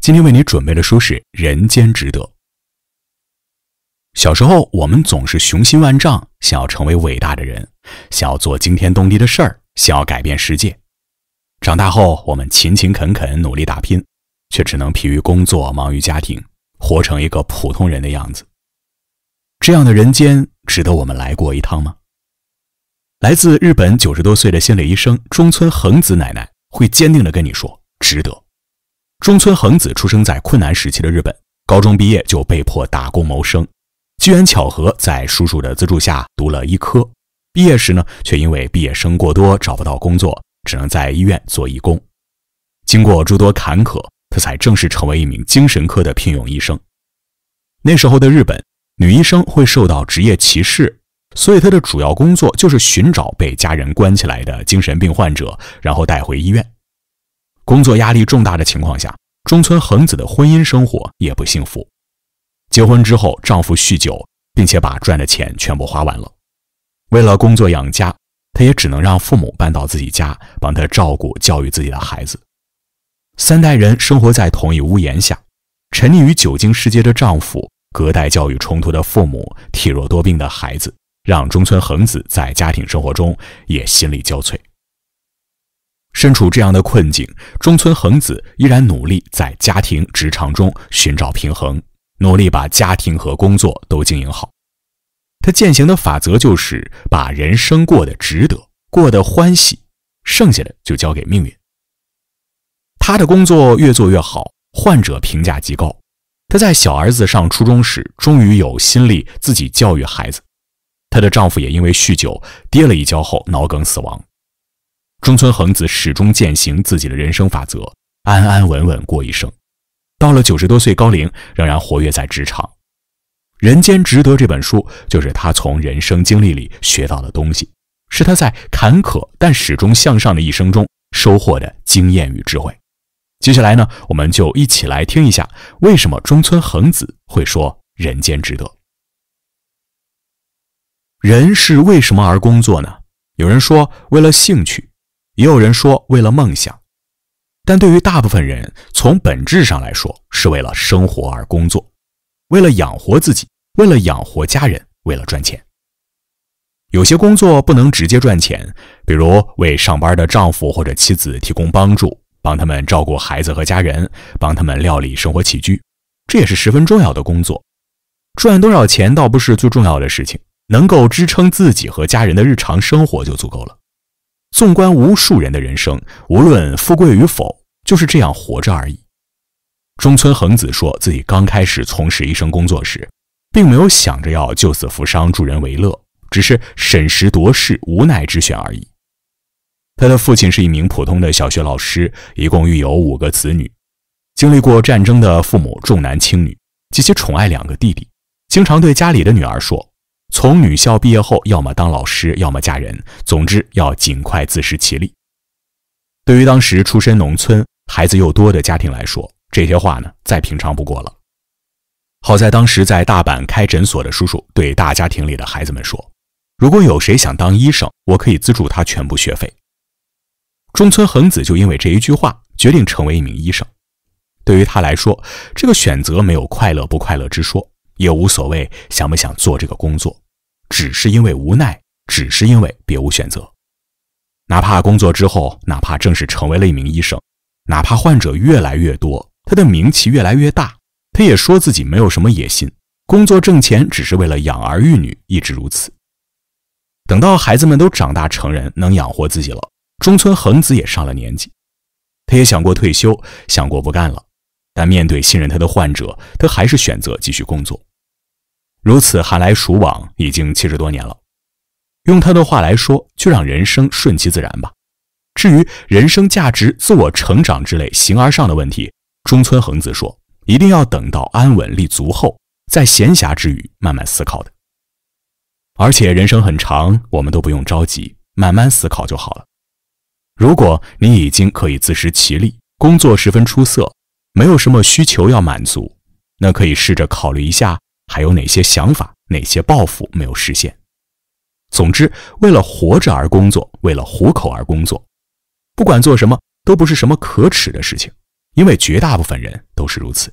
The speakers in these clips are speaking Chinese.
今天为你准备的书是《人间值得》。小时候，我们总是雄心万丈，想要成为伟大的人，想要做惊天动地的事儿，想要改变世界。长大后，我们勤勤恳恳努力打拼，却只能疲于工作，忙于家庭，活成一个普通人的样子。这样的人间值得我们来过一趟吗？来自日本九十多岁的心理医生中村恒子奶奶会坚定地跟你说：“值得。”中村恒子出生在困难时期的日本，高中毕业就被迫打工谋生。机缘巧合，在叔叔的资助下读了医科。毕业时呢，却因为毕业生过多找不到工作，只能在医院做义工。经过诸多坎坷，他才正式成为一名精神科的聘用医生。那时候的日本，女医生会受到职业歧视，所以她的主要工作就是寻找被家人关起来的精神病患者，然后带回医院。工作压力重大的情况下，中村恒子的婚姻生活也不幸福。结婚之后，丈夫酗酒，并且把赚的钱全部花完了。为了工作养家，她也只能让父母搬到自己家，帮她照顾教育自己的孩子。三代人生活在同一屋檐下，沉溺于酒精世界的丈夫，隔代教育冲突的父母，体弱多病的孩子，让中村恒子在家庭生活中也心力交瘁。身处这样的困境，中村恒子依然努力在家庭、职场中寻找平衡，努力把家庭和工作都经营好。他践行的法则就是把人生过得值得、过得欢喜，剩下的就交给命运。他的工作越做越好，患者评价极高。他在小儿子上初中时，终于有心力自己教育孩子。她的丈夫也因为酗酒跌了一跤后脑梗死亡。中村恒子始终践行自己的人生法则，安安稳稳过一生。到了九十多岁高龄，仍然活跃在职场。《人间值得》这本书就是他从人生经历里学到的东西，是他在坎坷但始终向上的一生中收获的经验与智慧。接下来呢，我们就一起来听一下，为什么中村恒子会说“人间值得”。人是为什么而工作呢？有人说，为了兴趣。也有人说，为了梦想，但对于大部分人，从本质上来说，是为了生活而工作，为了养活自己，为了养活家人，为了赚钱。有些工作不能直接赚钱，比如为上班的丈夫或者妻子提供帮助，帮他们照顾孩子和家人，帮他们料理生活起居，这也是十分重要的工作。赚多少钱倒不是最重要的事情，能够支撑自己和家人的日常生活就足够了。纵观无数人的人生，无论富贵与否，就是这样活着而已。中村恒子说自己刚开始从事医生工作时，并没有想着要救死扶伤、助人为乐，只是审时度势、无奈之选而已。他的父亲是一名普通的小学老师，一共育有五个子女。经历过战争的父母重男轻女，极其宠爱两个弟弟，经常对家里的女儿说。从女校毕业后，要么当老师，要么嫁人，总之要尽快自食其力。对于当时出身农村、孩子又多的家庭来说，这些话呢，再平常不过了。好在当时在大阪开诊所的叔叔对大家庭里的孩子们说：“如果有谁想当医生，我可以资助他全部学费。”中村恒子就因为这一句话决定成为一名医生。对于他来说，这个选择没有快乐不快乐之说。也无所谓想不想做这个工作，只是因为无奈，只是因为别无选择。哪怕工作之后，哪怕正式成为了一名医生，哪怕患者越来越多，他的名气越来越大，他也说自己没有什么野心，工作挣钱只是为了养儿育女，一直如此。等到孩子们都长大成人，能养活自己了，中村恒子也上了年纪，他也想过退休，想过不干了，但面对信任他的患者，他还是选择继续工作。如此寒来暑往，已经七十多年了。用他的话来说，就让人生顺其自然吧。至于人生价值、自我成长之类形而上的问题，中村恒子说：“一定要等到安稳立足后，在闲暇之余慢慢思考的。而且人生很长，我们都不用着急，慢慢思考就好了。如果你已经可以自食其力，工作十分出色，没有什么需求要满足，那可以试着考虑一下。”还有哪些想法、哪些抱负没有实现？总之，为了活着而工作，为了糊口而工作，不管做什么都不是什么可耻的事情，因为绝大部分人都是如此。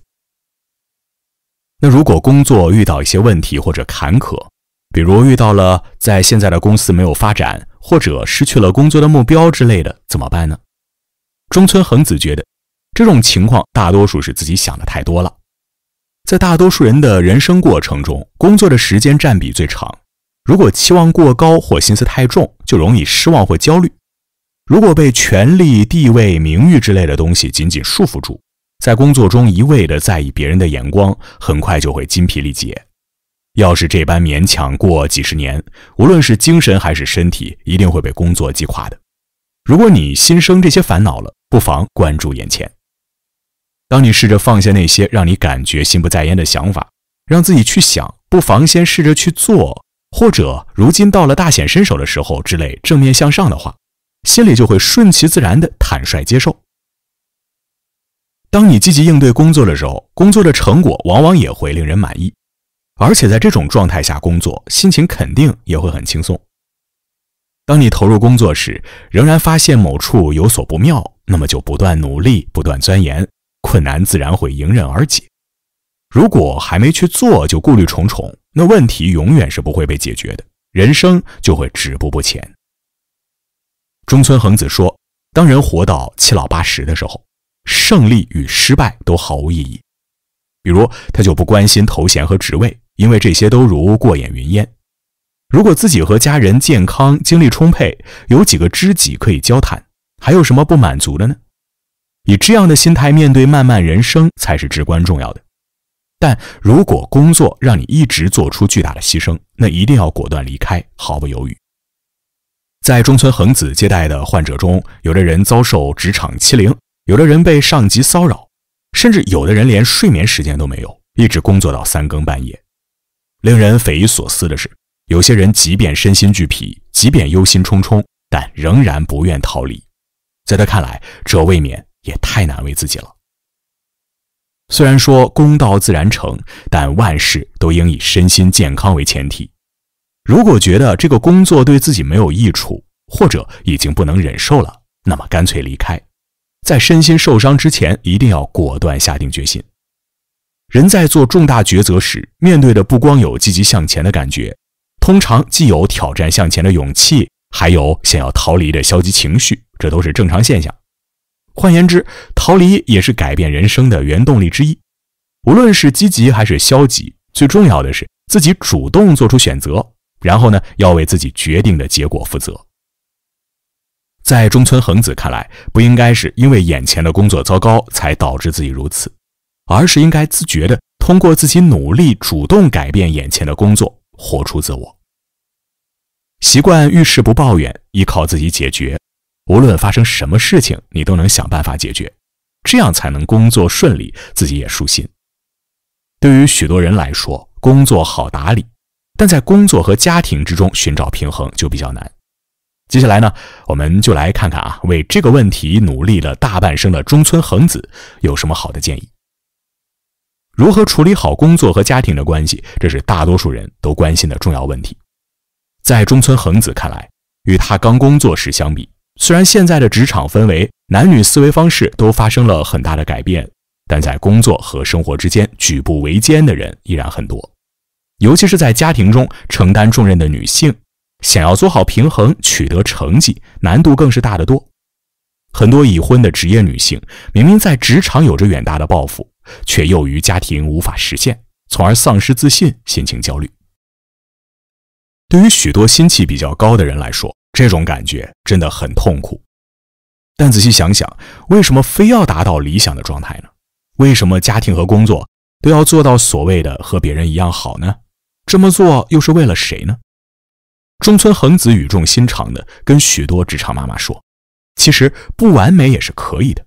那如果工作遇到一些问题或者坎坷，比如遇到了在现在的公司没有发展，或者失去了工作的目标之类的，怎么办呢？中村恒子觉得，这种情况大多数是自己想的太多了。在大多数人的人生过程中，工作的时间占比最长。如果期望过高或心思太重，就容易失望或焦虑。如果被权力、地位、名誉之类的东西紧紧束缚住，在工作中一味的在意别人的眼光，很快就会精疲力竭。要是这般勉强过几十年，无论是精神还是身体，一定会被工作击垮的。如果你心生这些烦恼了，不妨关注眼前。当你试着放下那些让你感觉心不在焉的想法，让自己去想，不妨先试着去做，或者如今到了大显身手的时候之类正面向上的话，心里就会顺其自然地坦率接受。当你积极应对工作的时候，工作的成果往往也会令人满意，而且在这种状态下工作，心情肯定也会很轻松。当你投入工作时，仍然发现某处有所不妙，那么就不断努力，不断钻研。困难自然会迎刃而解。如果还没去做就顾虑重重，那问题永远是不会被解决的，人生就会止步不前。中村恒子说：“当人活到七老八十的时候，胜利与失败都毫无意义。比如，他就不关心头衔和职位，因为这些都如过眼云烟。如果自己和家人健康、精力充沛，有几个知己可以交谈，还有什么不满足的呢？”以这样的心态面对漫漫人生才是至关重要的。但如果工作让你一直做出巨大的牺牲，那一定要果断离开，毫不犹豫。在中村恒子接待的患者中，有的人遭受职场欺凌，有的人被上级骚扰，甚至有的人连睡眠时间都没有，一直工作到三更半夜。令人匪夷所思的是，有些人即便身心俱疲，即便忧心忡忡，但仍然不愿逃离。在他看来，这未免……也太难为自己了。虽然说功到自然成，但万事都应以身心健康为前提。如果觉得这个工作对自己没有益处，或者已经不能忍受了，那么干脆离开。在身心受伤之前，一定要果断下定决心。人在做重大抉择时，面对的不光有积极向前的感觉，通常既有挑战向前的勇气，还有想要逃离的消极情绪，这都是正常现象。换言之，逃离也是改变人生的原动力之一。无论是积极还是消极，最重要的是自己主动做出选择，然后呢，要为自己决定的结果负责。在中村恒子看来，不应该是因为眼前的工作糟糕才导致自己如此，而是应该自觉地通过自己努力主动改变眼前的工作，活出自我。习惯遇事不抱怨，依靠自己解决。无论发生什么事情，你都能想办法解决，这样才能工作顺利，自己也舒心。对于许多人来说，工作好打理，但在工作和家庭之中寻找平衡就比较难。接下来呢，我们就来看看啊，为这个问题努力了大半生的中村恒子有什么好的建议。如何处理好工作和家庭的关系，这是大多数人都关心的重要问题。在中村恒子看来，与他刚工作时相比，虽然现在的职场氛围、男女思维方式都发生了很大的改变，但在工作和生活之间举步维艰的人依然很多，尤其是在家庭中承担重任的女性，想要做好平衡、取得成绩，难度更是大得多。很多已婚的职业女性，明明在职场有着远大的抱负，却又于家庭无法实现，从而丧失自信心情焦虑。对于许多心气比较高的人来说，这种感觉真的很痛苦，但仔细想想，为什么非要达到理想的状态呢？为什么家庭和工作都要做到所谓的和别人一样好呢？这么做又是为了谁呢？中村恒子语重心长的跟许多职场妈妈说：“其实不完美也是可以的。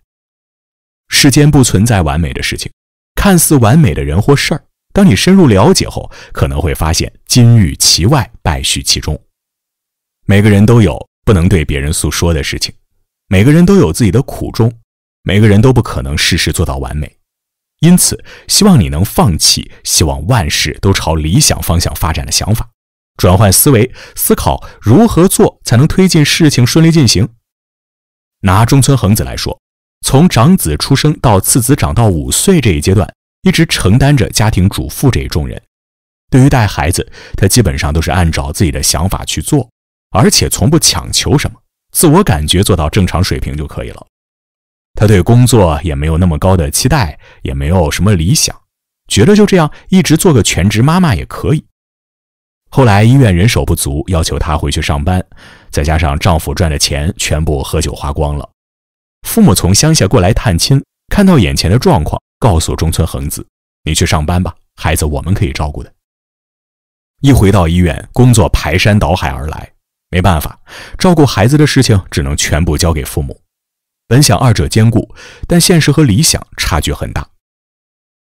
世间不存在完美的事情，看似完美的人或事儿，当你深入了解后，可能会发现金玉其外，败絮其中。”每个人都有不能对别人诉说的事情，每个人都有自己的苦衷，每个人都不可能事事做到完美，因此希望你能放弃希望万事都朝理想方向发展的想法，转换思维，思考如何做才能推进事情顺利进行。拿中村恒子来说，从长子出生到次子长到五岁这一阶段，一直承担着家庭主妇这一重任，对于带孩子，他基本上都是按照自己的想法去做。而且从不强求什么，自我感觉做到正常水平就可以了。他对工作也没有那么高的期待，也没有什么理想，觉得就这样一直做个全职妈妈也可以。后来医院人手不足，要求她回去上班，再加上丈夫赚的钱全部喝酒花光了，父母从乡下过来探亲，看到眼前的状况，告诉中村恒子：“你去上班吧，孩子我们可以照顾的。”一回到医院，工作排山倒海而来。没办法，照顾孩子的事情只能全部交给父母。本想二者兼顾，但现实和理想差距很大。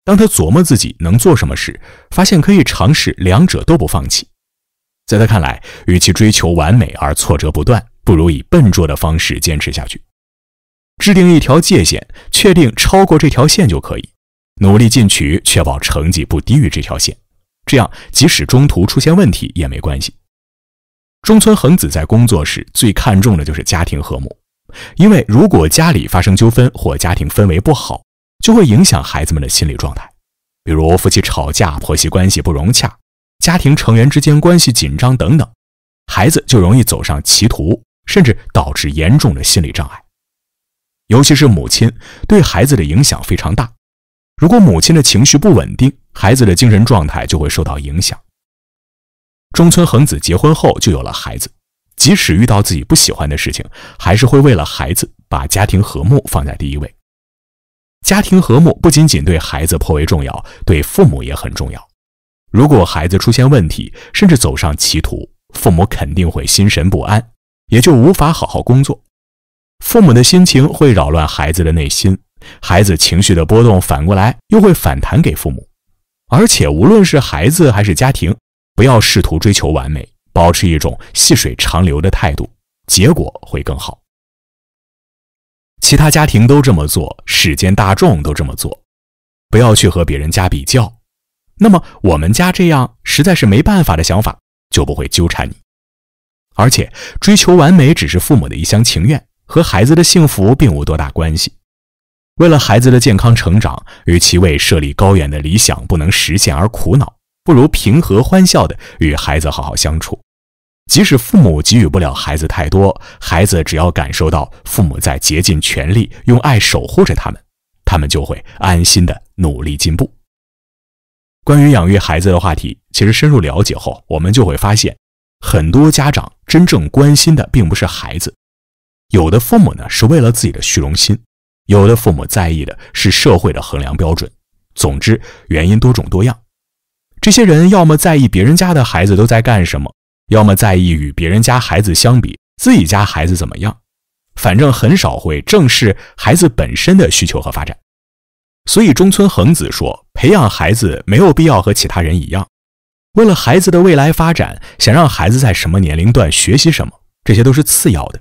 当他琢磨自己能做什么时，发现可以尝试两者都不放弃。在他看来，与其追求完美而挫折不断，不如以笨拙的方式坚持下去。制定一条界限，确定超过这条线就可以努力进取，确保成绩不低于这条线。这样，即使中途出现问题也没关系。中村恒子在工作时最看重的就是家庭和睦，因为如果家里发生纠纷或家庭氛围不好，就会影响孩子们的心理状态。比如夫妻吵架、婆媳关系不融洽、家庭成员之间关系紧张等等，孩子就容易走上歧途，甚至导致严重的心理障碍。尤其是母亲对孩子的影响非常大，如果母亲的情绪不稳定，孩子的精神状态就会受到影响。中村恒子结婚后就有了孩子，即使遇到自己不喜欢的事情，还是会为了孩子把家庭和睦放在第一位。家庭和睦不仅仅对孩子颇为重要，对父母也很重要。如果孩子出现问题，甚至走上歧途，父母肯定会心神不安，也就无法好好工作。父母的心情会扰乱孩子的内心，孩子情绪的波动反过来又会反弹给父母，而且无论是孩子还是家庭。不要试图追求完美，保持一种细水长流的态度，结果会更好。其他家庭都这么做，世间大众都这么做，不要去和别人家比较。那么我们家这样，实在是没办法的想法，就不会纠缠你。而且追求完美只是父母的一厢情愿，和孩子的幸福并无多大关系。为了孩子的健康成长，与其为设立高远的理想不能实现而苦恼。不如平和欢笑地与孩子好好相处，即使父母给予不了孩子太多，孩子只要感受到父母在竭尽全力用爱守护着他们，他们就会安心的努力进步。关于养育孩子的话题，其实深入了解后，我们就会发现，很多家长真正关心的并不是孩子，有的父母呢是为了自己的虚荣心，有的父母在意的是社会的衡量标准。总之，原因多种多样。这些人要么在意别人家的孩子都在干什么，要么在意与别人家孩子相比自己家孩子怎么样，反正很少会正视孩子本身的需求和发展。所以中村恒子说：“培养孩子没有必要和其他人一样，为了孩子的未来发展，想让孩子在什么年龄段学习什么，这些都是次要的。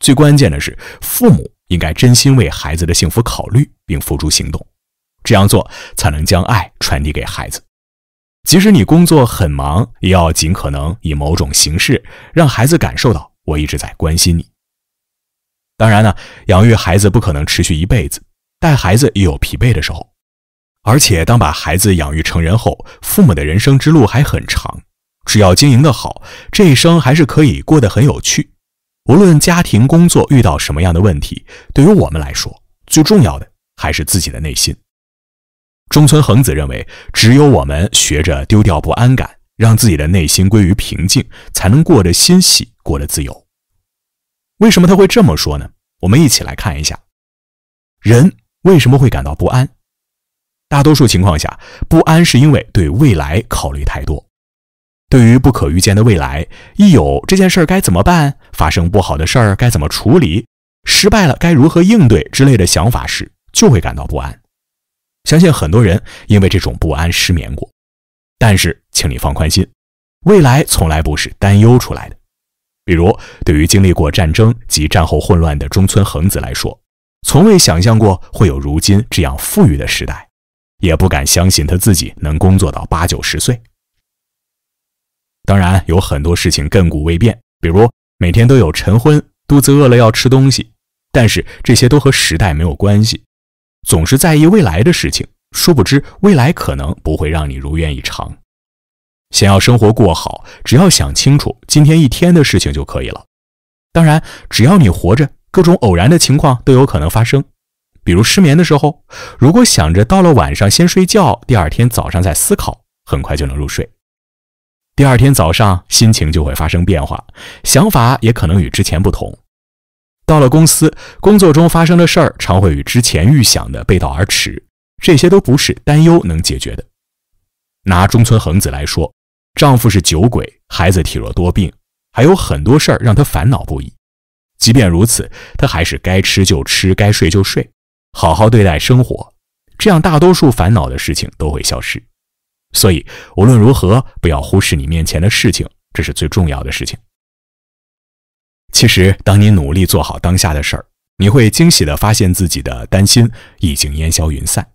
最关键的是，父母应该真心为孩子的幸福考虑，并付诸行动，这样做才能将爱传递给孩子。”即使你工作很忙，也要尽可能以某种形式让孩子感受到我一直在关心你。当然呢，养育孩子不可能持续一辈子，带孩子也有疲惫的时候。而且，当把孩子养育成人后，父母的人生之路还很长。只要经营得好，这一生还是可以过得很有趣。无论家庭工作遇到什么样的问题，对于我们来说，最重要的还是自己的内心。中村恒子认为，只有我们学着丢掉不安感，让自己的内心归于平静，才能过得欣喜，过得自由。为什么他会这么说呢？我们一起来看一下，人为什么会感到不安？大多数情况下，不安是因为对未来考虑太多。对于不可预见的未来，一有这件事儿该怎么办，发生不好的事儿该怎么处理，失败了该如何应对之类的想法时，就会感到不安。相信很多人因为这种不安失眠过，但是请你放宽心，未来从来不是担忧出来的。比如，对于经历过战争及战后混乱的中村恒子来说，从未想象过会有如今这样富裕的时代，也不敢相信他自己能工作到八九十岁。当然，有很多事情亘古未变，比如每天都有晨昏，肚子饿了要吃东西，但是这些都和时代没有关系。总是在意未来的事情，殊不知未来可能不会让你如愿以偿。想要生活过好，只要想清楚今天一天的事情就可以了。当然，只要你活着，各种偶然的情况都有可能发生。比如失眠的时候，如果想着到了晚上先睡觉，第二天早上再思考，很快就能入睡。第二天早上心情就会发生变化，想法也可能与之前不同。到了公司，工作中发生的事儿常会与之前预想的背道而驰，这些都不是担忧能解决的。拿中村恒子来说，丈夫是酒鬼，孩子体弱多病，还有很多事儿让她烦恼不已。即便如此，她还是该吃就吃，该睡就睡，好好对待生活，这样大多数烦恼的事情都会消失。所以，无论如何，不要忽视你面前的事情，这是最重要的事情。其实，当你努力做好当下的事儿，你会惊喜地发现自己的担心已经烟消云散。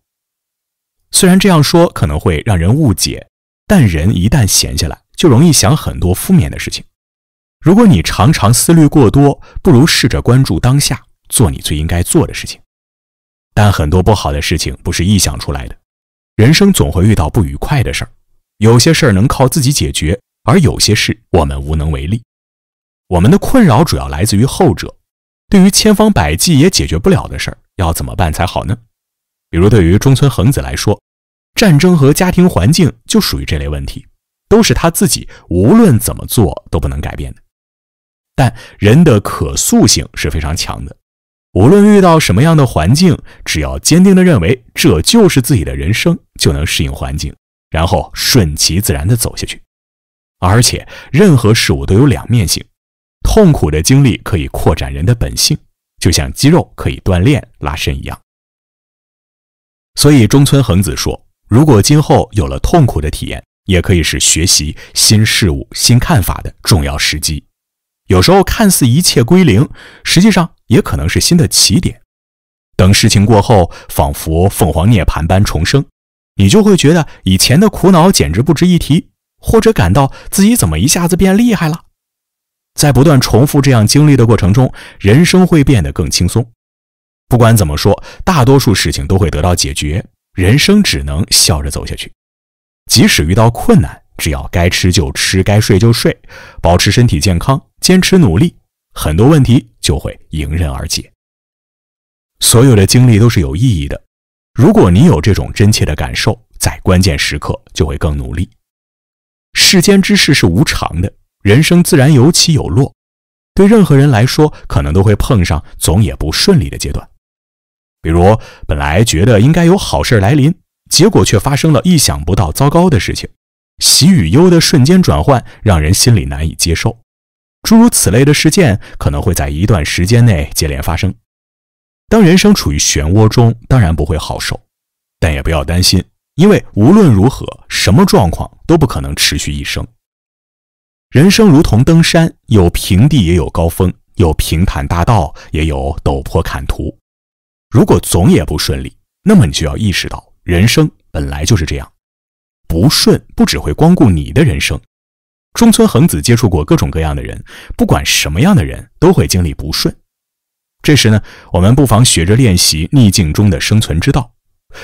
虽然这样说可能会让人误解，但人一旦闲下来，就容易想很多负面的事情。如果你常常思虑过多，不如试着关注当下，做你最应该做的事情。但很多不好的事情不是臆想出来的，人生总会遇到不愉快的事儿。有些事儿能靠自己解决，而有些事我们无能为力。我们的困扰主要来自于后者。对于千方百计也解决不了的事儿，要怎么办才好呢？比如对于中村恒子来说，战争和家庭环境就属于这类问题，都是他自己无论怎么做都不能改变的。但人的可塑性是非常强的，无论遇到什么样的环境，只要坚定地认为这就是自己的人生，就能适应环境，然后顺其自然地走下去。而且任何事物都有两面性。痛苦的经历可以扩展人的本性，就像肌肉可以锻炼拉伸一样。所以中村恒子说：“如果今后有了痛苦的体验，也可以是学习新事物、新看法的重要时机。有时候看似一切归零，实际上也可能是新的起点。等事情过后，仿佛凤凰涅槃般重生，你就会觉得以前的苦恼简直不值一提，或者感到自己怎么一下子变厉害了。”在不断重复这样经历的过程中，人生会变得更轻松。不管怎么说，大多数事情都会得到解决。人生只能笑着走下去，即使遇到困难，只要该吃就吃，该睡就睡，保持身体健康，坚持努力，很多问题就会迎刃而解。所有的经历都是有意义的。如果你有这种真切的感受，在关键时刻就会更努力。世间之事是无常的。人生自然有起有落，对任何人来说，可能都会碰上总也不顺利的阶段。比如，本来觉得应该有好事来临，结果却发生了意想不到糟糕的事情，喜与忧的瞬间转换，让人心里难以接受。诸如此类的事件可能会在一段时间内接连发生。当人生处于漩涡中，当然不会好受，但也不要担心，因为无论如何，什么状况都不可能持续一生。人生如同登山，有平地也有高峰，有平坦大道也有陡坡坎途。如果总也不顺利，那么你就要意识到，人生本来就是这样，不顺不只会光顾你的人生。中村恒子接触过各种各样的人，不管什么样的人都会经历不顺。这时呢，我们不妨学着练习逆境中的生存之道，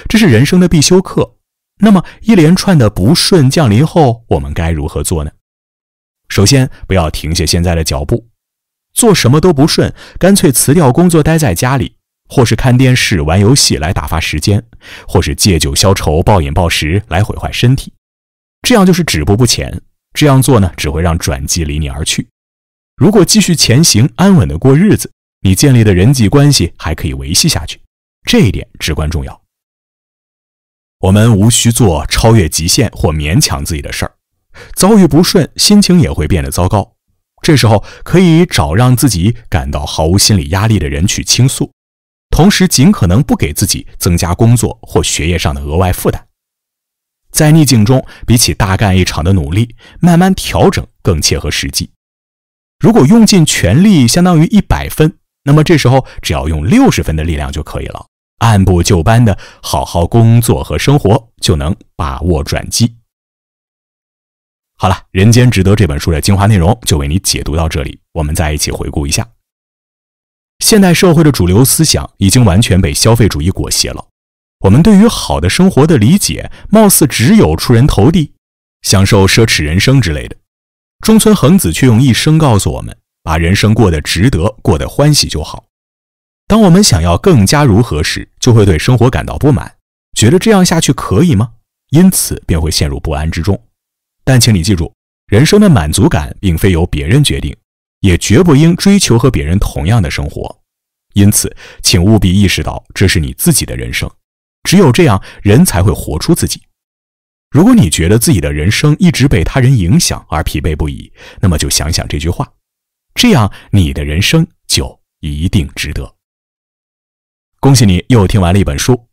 这是人生的必修课。那么一连串的不顺降临后，我们该如何做呢？首先，不要停下现在的脚步，做什么都不顺，干脆辞掉工作，待在家里，或是看电视、玩游戏来打发时间，或是借酒消愁、暴饮暴食来毁坏身体，这样就是止步不前。这样做呢，只会让转机离你而去。如果继续前行，安稳的过日子，你建立的人际关系还可以维系下去，这一点至关重要。我们无需做超越极限或勉强自己的事儿。遭遇不顺，心情也会变得糟糕。这时候可以找让自己感到毫无心理压力的人去倾诉，同时尽可能不给自己增加工作或学业上的额外负担。在逆境中，比起大干一场的努力，慢慢调整更切合实际。如果用尽全力相当于一百分，那么这时候只要用六十分的力量就可以了。按部就班地好好工作和生活，就能把握转机。好了，人间值得这本书的精华内容就为你解读到这里。我们再一起回顾一下，现代社会的主流思想已经完全被消费主义裹挟了。我们对于好的生活的理解，貌似只有出人头地、享受奢侈人生之类的。中村恒子却用一生告诉我们：把人生过得值得，过得欢喜就好。当我们想要更加如何时，就会对生活感到不满，觉得这样下去可以吗？因此便会陷入不安之中。但请你记住，人生的满足感并非由别人决定，也绝不应追求和别人同样的生活。因此，请务必意识到这是你自己的人生。只有这样，人才会活出自己。如果你觉得自己的人生一直被他人影响而疲惫不已，那么就想想这句话，这样你的人生就一定值得。恭喜你又听完了一本书。